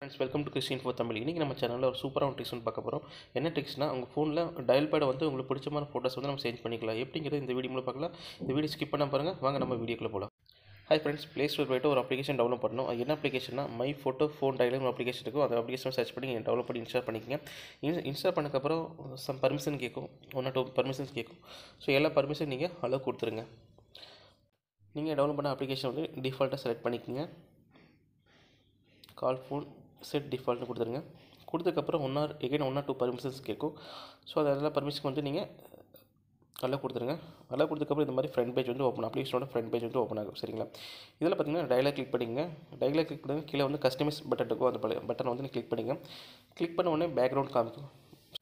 friends welcome to Christine for Tamil இன்றைக்கி நம்ம சேனலில் ஒரு சூப்பரான டிப்ஸ் பார்க்க போகிறோம் என்ன ட்ரிக்ஸ்னா உங்கள் ஃபோனில் டயல் பேடை வந்து உங்களுக்கு பிடிச்சமான ஃபோட்டோஸ் வந்து நம்ம சேஞ்ச் பண்ணிக்கலாம் எப்படிங்கிறது இந்த வீடியோ பார்க்கலாம் இந்த வீடியோ ஸ்கிப் பண்ண பாருங்கள் வாங்க நம்ம வீடியோக்குள்ளே போகலாம் ஹாய் ஃப்ரெண்ட்ஸ் ப்ளே ஸ்டோர் போய்ட்டு ஒரு அப்ளிகேஷன் டவுன்லோட் பண்ணணும் அது என்ன அப்ளிகேஷன்னா மை ஃபோட்டோ ஃபோன் டயலிங் ஒரு அப்ளிகேஷன் இருக்கும் அந்த அப்ளிகேஷன் சர்ச் பண்ணி நீங்கள் டவுன்லோட் பண்ணி இன்ஸ்டால் பண்ணிக்கிங்க இன் இன்ஸ்டால் பண்ணக்கப்புறம் சம் பர்மிஷன் கேட்கும் ஒன் ஆர் டூ பர்மிஷன்ஸ் கேட்கும் ஸோ எல்லா பர்மிஷன் நீங்கள் அளவு கொடுத்துருங்க நீங்கள் டவுன்லோட் பண்ண அப்ளிகேஷன் வந்து டிஃபால்ட்டாக செலக்ட் பண்ணிக்கோங்க கால் ஃபோன் செட் டிஃபால்ட்னு கொடுத்துருங்க கொடுத்ததுக்கப்புறம் one or again one or two permissions கேட்கும் ஸோ அதெல்லாம் பர்மிஷன் வந்து நீங்கள் நல்லா கொடுத்துருங்க நல்லா கொடுத்துக்கப்புறம் இந்த மாதிரி ஃப்ரண்ட் பேஜ் வந்து ஓப்பன் அப்ளிகேஷனோட ஃப்ரண்ட் பேஜ் வந்து ஓப்பன் ஆகும் சரிங்களா இதில் பார்த்தீங்கன்னா டயலாக் கிளிக் பண்ணிங்க டயலாக் கிளிக் பண்ணி கீழே வந்து கஸ்டமைஸ் பட்டன் இருக்கும் அந்த பட்டனை வந்து கிளிக் பண்ணிங்க கிளிக் பண்ண உடனே பேக்ரவுண்ட் காமிக்கும்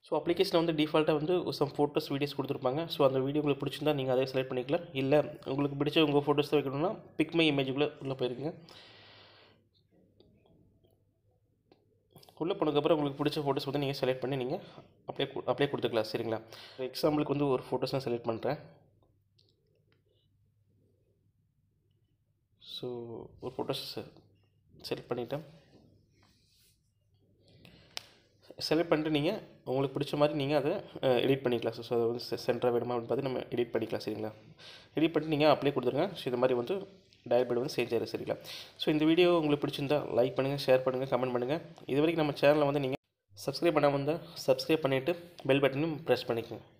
ஸோ அப்ளிகேஷனில் வந்து டிஃபால்ட்டாக வந்து சம் ஃபோட்டோஸ் வீடியோஸ் கொடுத்துருப்பாங்க ஸோ அந்த வீடியோ உங்களுக்கு பிடிச்சிருந்தா நீங்கள் அதே செலக்ட் பண்ணிக்கலாம் இல்லை உங்களுக்கு பிடிச்ச உங்கள் ஃபோட்டோஸ் வைக்கணும்னா பிக்மை இமேஜுக்குள்ளே உள்ளே போயிருக்கீங்க உள்ளே போனதுக்கப்புறம் உங்களுக்கு பிடிச்ச ஃபோட்டோஸ் வந்து நீங்கள் செலக்ட் பண்ணி நீங்கள் அப்ளை அப்ளை கொடுத்துக்கலாம் சரிங்களா எக்ஸாம்பிளுக்கு வந்து ஒரு ஃபோட்டோஸ் நான் செலக்ட் பண்ணுறேன் ஸோ ஒரு ஃபோட்டோஸ் செலக்ட் பண்ணிவிட்டேன் செலக்ட் பண்ணிட்டு நீங்கள் உங்களுக்கு பிடிச்ச மாதிரி நீங்கள் அதை எடிட் பண்ணிக்கலாம் ஸோ அதை வந்து சென்டராக வேணுமா அப்படின்னு பார்த்து நம்ம எடிட் பண்ணிக்கலாம் சரிங்களா எடிட் பண்ணிட்டு நீங்கள் அப்ளை கொடுத்துருங்க ஸோ இது மாதிரி வந்து டயபெட் வந்து சேஞ்ச் சரிங்களா ஸோ இந்த வீடியோ உங்களுக்கு பிடிச்சிருந்தா லைக் பண்ணுங்கள் ஷேர் பண்ணுங்கள் கமெண்ட் பண்ணுங்கள் இது வரைக்கும் நம்ம சேனலில் வந்து நீங்கள் சப்ஸ்கிரைப் பண்ணாமல் வந்தால் சப்ஸ்கிரைப் பண்ணிவிட்டு பெல் பட்டனையும் ப்ரெஸ் பண்ணிக்கோங்க